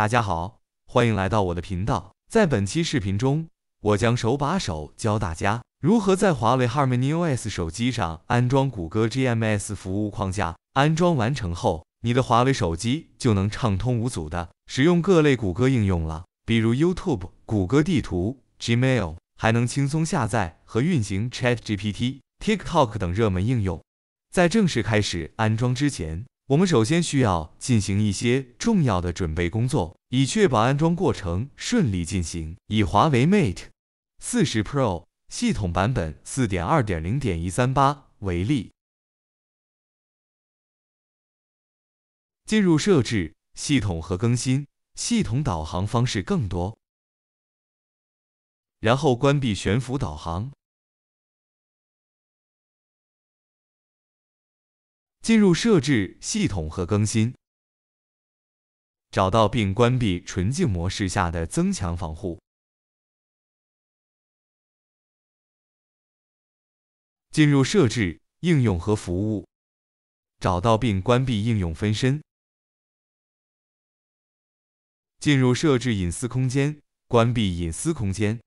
大家好，欢迎来到我的频道。在本期视频中，我将手把手教大家如何在华为 HarmonyOS 手机上安装谷歌 GMS 服务框架。安装完成后，你的华为手机就能畅通无阻的使用各类谷歌应用了，比如 YouTube、谷歌地图、Gmail，还能轻松下载和运行 ChatGPT、TikTok 等热门应用。在正式开始安装之前，我们首先需要进行一些重要的准备工作，以确保安装过程顺利进行。以华为 Mate 四十 Pro 系统版本4.2.0.138为例，进入设置、系统和更新、系统导航方式更多，然后关闭悬浮导航。进入设置系统和更新，找到并关闭纯净模式下的增强防护。进入设置应用和服务，找到并关闭应用分身。进入设置隐私空间，关闭隐私空间。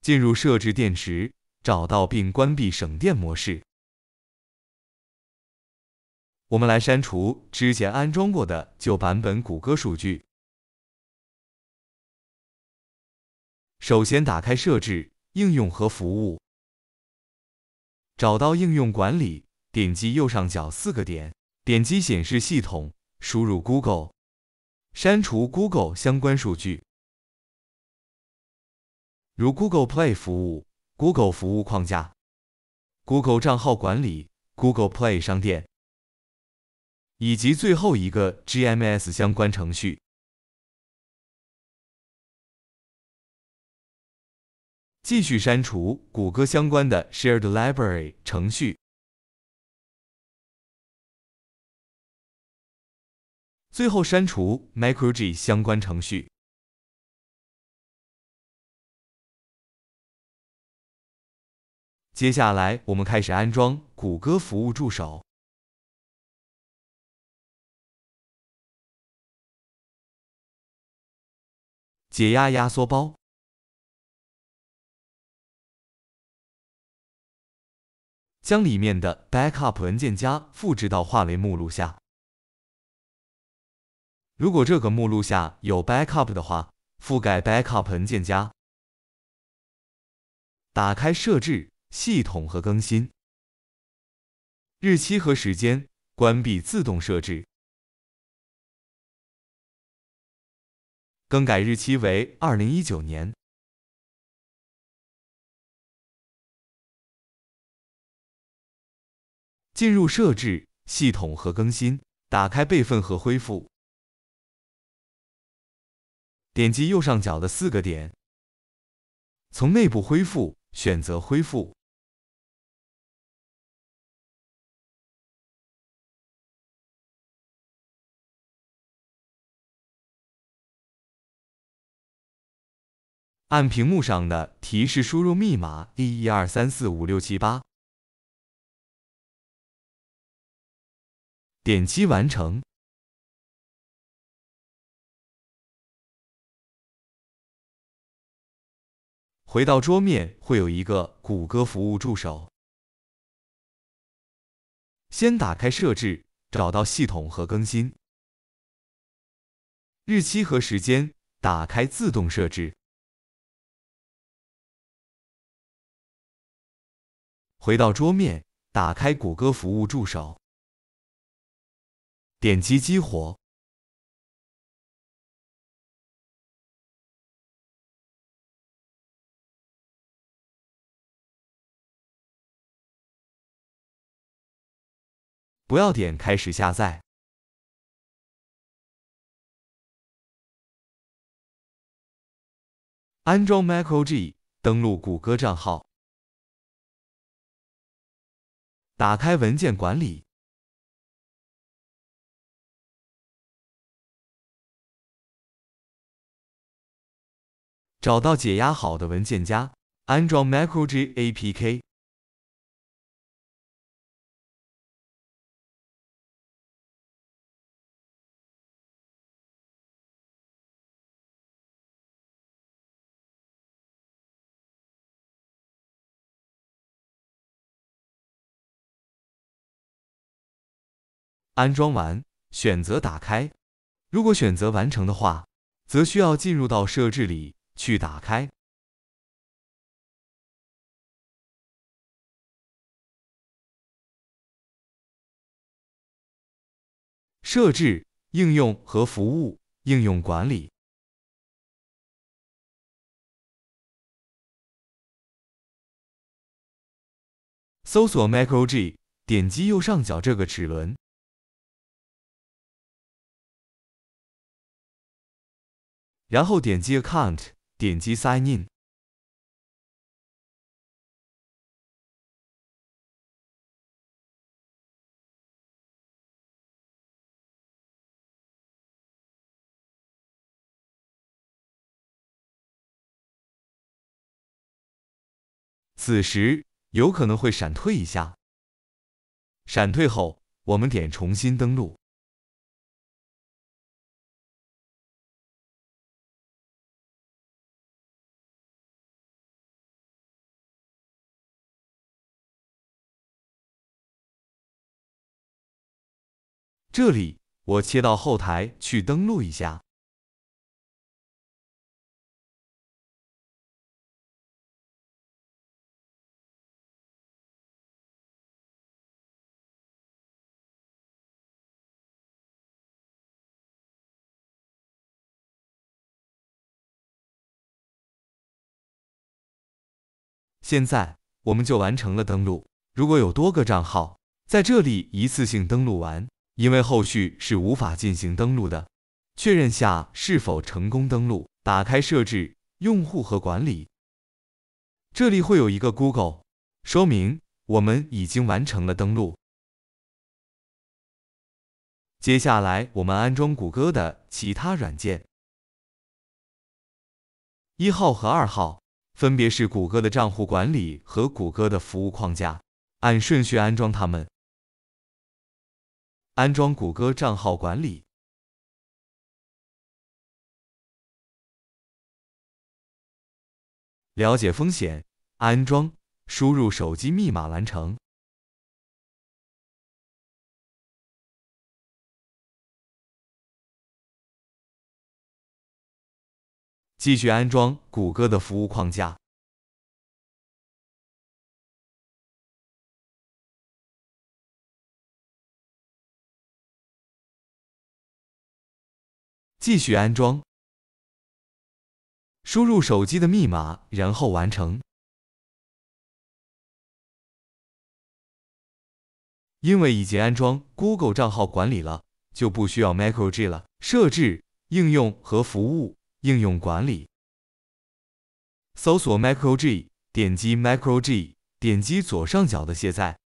进入设置电池。找到并关闭省电模式。我们来删除之前安装过的旧版本谷歌数据。首先打开设置、应用和服务，找到应用管理，点击右上角四个点，点击显示系统，输入 Google，删除 Google 相关数据，如 Google Play 服务。Google 服务框架、Google 账号管理、Google Play 商店，以及最后一个 GMS 相关程序，继续删除谷歌相关的 Shared Library 程序，最后删除 MicroG 相关程序。接下来，我们开始安装谷歌服务助手。解压压缩包，将里面的 backup 文件夹复制到华为目录下。如果这个目录下有 backup 的话，覆盖 backup 文件夹。打开设置。系统和更新日期和时间，关闭自动设置，更改日期为二零一九年。进入设置系统和更新，打开备份和恢复，点击右上角的四个点，从内部恢复，选择恢复。按屏幕上的提示输入密码一一二三四五六七八，点击完成。回到桌面会有一个谷歌服务助手。先打开设置，找到系统和更新，日期和时间，打开自动设置。回到桌面，打开谷歌服务助手，点击激活。不要点开始下载，安装 Micro G，登录谷歌账号。打开文件管理，找到解压好的文件夹，安装 m a c r o g a p k 安装完，选择打开。如果选择完成的话，则需要进入到设置里去打开。设置、应用和服务、应用管理，搜索 MicroG，点击右上角这个齿轮。然后点击 Account，点击 Sign In。此时有可能会闪退一下。闪退后，我们点重新登录。这里我切到后台去登录一下。现在我们就完成了登录。如果有多个账号，在这里一次性登录完。因为后续是无法进行登录的，确认下是否成功登录。打开设置、用户和管理，这里会有一个 Google，说明我们已经完成了登录。接下来我们安装谷歌的其他软件。一号和二号分别是谷歌的账户管理和谷歌的服务框架，按顺序安装它们。安装谷歌账号管理，了解风险。安装，输入手机密码完成。继续安装谷歌的服务框架。继续安装，输入手机的密码，然后完成。因为已经安装 Google 账号管理了，就不需要 Micro G 了。设置、应用和服务、应用管理，搜索 Micro G，点击 Micro G，点击左上角的卸载。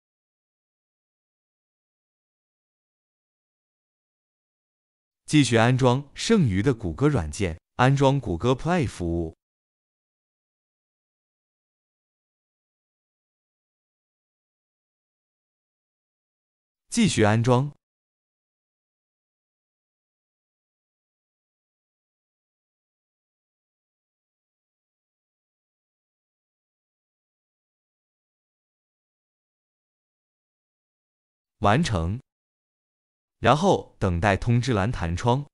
继续安装剩余的谷歌软件。安装谷歌 Play 服务。继续安装。完成。然后等待通知栏弹窗，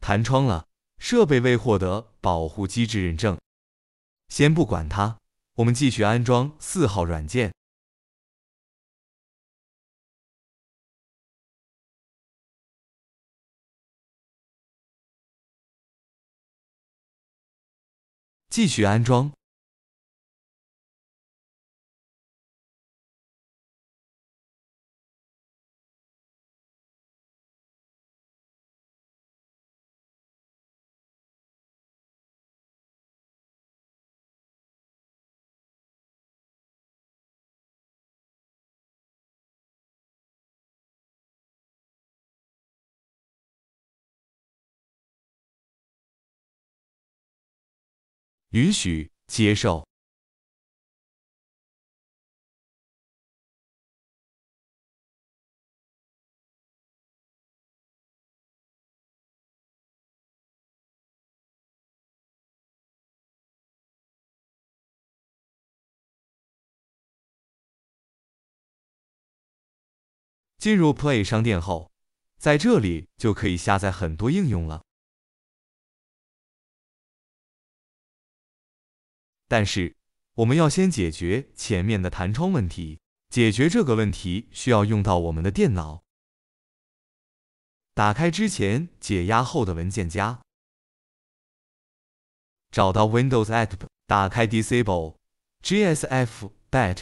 弹窗了，设备未获得保护机制认证，先不管它。我们继续安装四号软件，继续安装。允许接受。进入 Play 商店后，在这里就可以下载很多应用了。但是，我们要先解决前面的弹窗问题。解决这个问题需要用到我们的电脑。打开之前解压后的文件夹，找到 Windows App，打开 Disable GSF.bat。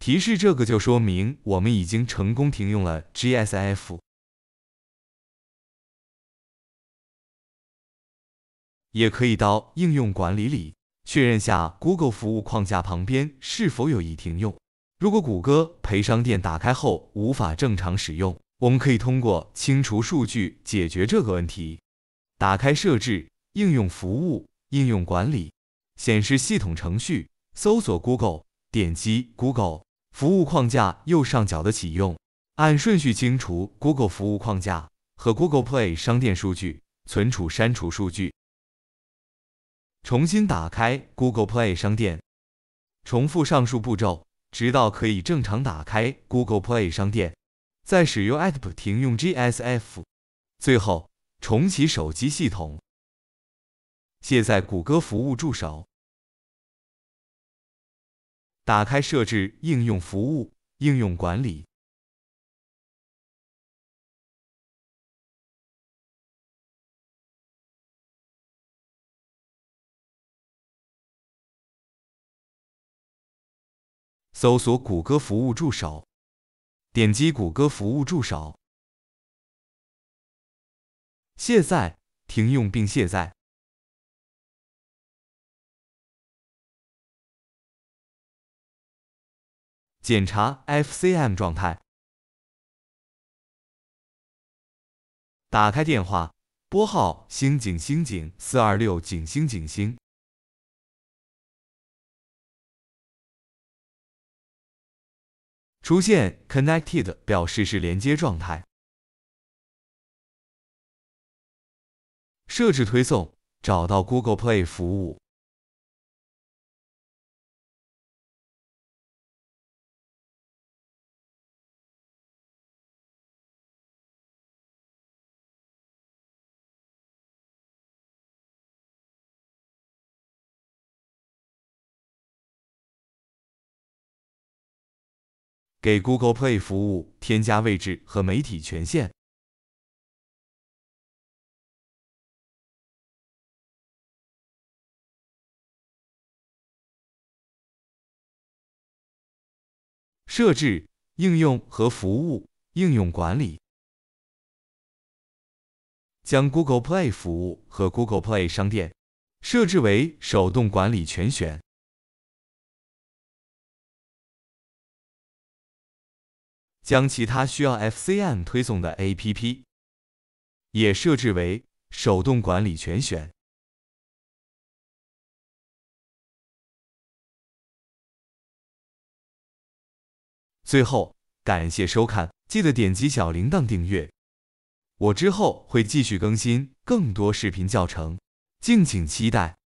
提示这个就说明我们已经成功停用了 GSF。也可以到应用管理里确认下 Google 服务框架旁边是否有已停用。如果谷歌陪商店打开后无法正常使用，我们可以通过清除数据解决这个问题。打开设置、应用服务、应用管理，显示系统程序，搜索 Google，点击 Google 服务框架右上角的启用，按顺序清除 Google 服务框架和 Google Play 商店数据存储删除数据。重新打开 Google Play 商店，重复上述步骤，直到可以正常打开 Google Play 商店。再使用 a p p 停用 GSF。最后重启手机系统。卸载谷歌服务助手。打开设置，应用服务，应用管理。搜索谷歌服务助手，点击谷歌服务助手，卸载、停用并卸载，检查 FCM 状态。打开电话，拨号星井星井四二六井星井星。出现 connected 表示是连接状态。设置推送，找到 Google Play 服务。给 Google Play 服务添加位置和媒体权限。设置应用和服务应用管理，将 Google Play 服务和 Google Play 商店设置为手动管理全选。将其他需要 FCM 推送的 APP 也设置为手动管理全选。最后，感谢收看，记得点击小铃铛订阅，我之后会继续更新更多视频教程，敬请期待。